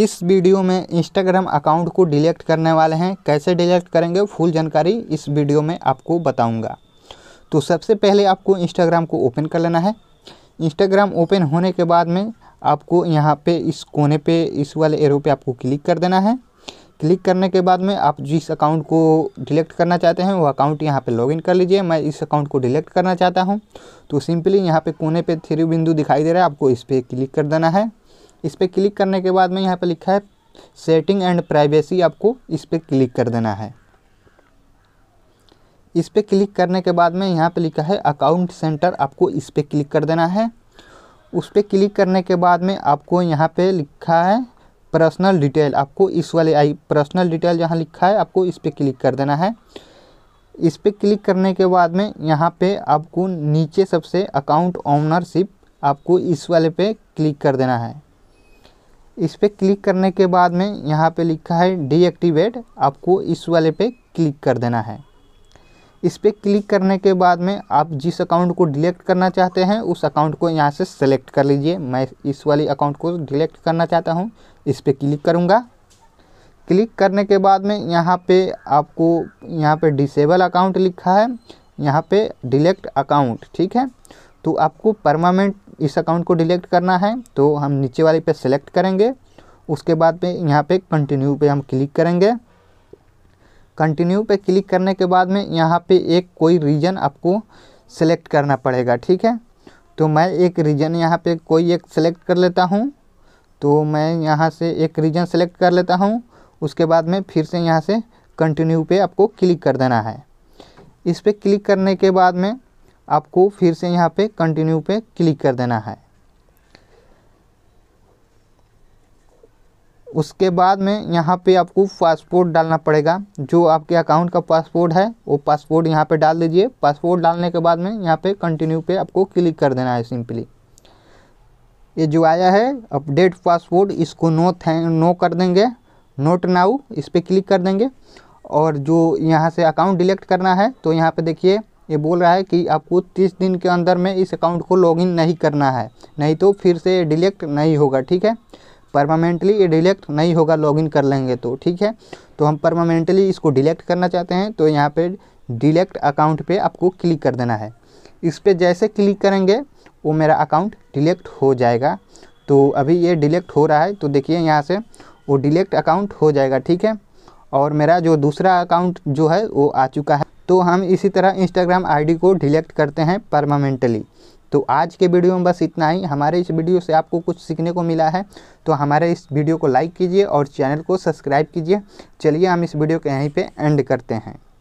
इस वीडियो में Instagram account को डिलीट करने वाले हैं कैसे डिलीट करेंगे फुल जानकारी इस वीडियो में आपको बताऊंगा तो सबसे पहले आपको इंस्टाग्राम को ओपन कर लेना है इंस्टाग्राम ओपन होने के बाद में आपको यहाँ पे इस कोने पे इस वाले एरो पे आपको क्लिक कर देना है क्लिक करने के बाद में आप जिस अकाउंट को डिलेक्ट करना चाहते हैं वो अकाउंट यहाँ पे लॉगिन कर लीजिए मैं इस अकाउंट को डिलेक्ट करना चाहता हूँ तो सिंपली यहाँ पे कोने पे थ्री बिंदु दिखाई दे रहा है आपको इस पर क्लिक कर देना है इस पर क्लिक करने के बाद में यहाँ पर लिखा है सेटिंग एंड प्राइवेसी आपको इस पर क्लिक कर देना है इस पर क्लिक करने के बाद में यहाँ पे लिखा है अकाउंट सेंटर आपको इस पर क्लिक कर देना है उस पर क्लिक करने के बाद में आपको यहाँ पे लिखा है पर्सनल डिटेल आपको इस वाले आई पर्सनल डिटेल जहाँ लिखा है आपको इस पर क्लिक कर देना है इस पर क्लिक करने के बाद में यहाँ पे आपको नीचे सबसे अकाउंट ऑनरशिप आपको इस वाले पे क्लिक कर देना है इस पर क्लिक करने के बाद में यहाँ पे लिखा है डीएक्टिवेट आपको इस वाले पे क्लिक कर देना है इस पर क्लिक करने के बाद में आप जिस अकाउंट को डिलेक्ट करना चाहते हैं उस अकाउंट को यहाँ से सेलेक्ट कर लीजिए मैं इस वाली अकाउंट को डिलेक्ट करना चाहता हूँ इस पर क्लिक करूँगा क्लिक करने के बाद में यहाँ पे आपको यहाँ पे डिसेबल अकाउंट लिखा है यहाँ पे डिलेक्ट अकाउंट ठीक है तो आपको परमानेंट इस अकाउंट को डिलेक्ट करना है तो हम नीचे वाले पे सेलेक्ट करेंगे उसके बाद में यहाँ पे कंटिन्यू पे हम क्लिक करेंगे कंटिन्यू पे क्लिक करने के बाद में यहाँ पे एक कोई रीजन आपको सेलेक्ट करना पड़ेगा ठीक है तो मैं एक रीजन यहाँ पे कोई एक सेलेक्ट कर लेता हूँ तो मैं यहाँ से एक रीजन सेलेक्ट कर लेता हूँ उसके बाद में फिर से यहाँ से कंटिन्यू पे आपको क्लिक कर देना है इस पर क्लिक करने के बाद में आपको फिर से यहाँ पे कंटिन्यू पे क्लिक कर देना है उसके बाद में यहाँ पे आपको पासपोर्ट डालना पड़ेगा जो आपके अकाउंट का पासपोर्ट है वो पासपोर्ट यहाँ पे डाल दीजिए पासपोर्ट डालने के बाद में यहाँ पे कंटिन्यू पे आपको क्लिक कर देना है सिंपली ये जो आया है अपडेट पासपोर्ट इसको नो थे नो कर देंगे नोट नाउ इस पर क्लिक कर देंगे और जो यहाँ से अकाउंट डिलेक्ट करना है तो यहाँ पे देखिए ये बोल रहा है कि आपको तीस दिन के अंदर में इस अकाउंट को लॉगिन नहीं करना है नहीं तो फिर से डिलेक्ट नहीं होगा ठीक है परमानेंटली ये डिलेक्ट नहीं होगा लॉगिन कर लेंगे तो ठीक है तो हम परमानेंटली इसको डिलेक्ट करना चाहते हैं तो यहाँ पे डिलेक्ट अकाउंट पे आपको क्लिक कर देना है इस पर जैसे क्लिक करेंगे वो मेरा अकाउंट डिलेक्ट हो जाएगा तो अभी ये डिलेक्ट हो रहा है तो देखिए यहाँ से वो डिलेक्ट अकाउंट हो जाएगा ठीक है और मेरा जो दूसरा अकाउंट जो है वो आ चुका है तो हम इसी तरह इंस्टाग्राम आईडी को डिलेक्ट करते हैं परमानेंटली तो आज के वीडियो में बस इतना ही हमारे इस वीडियो से आपको कुछ सीखने को मिला है तो हमारे इस वीडियो को लाइक कीजिए और चैनल को सब्सक्राइब कीजिए चलिए हम इस वीडियो को यहीं पर एंड करते हैं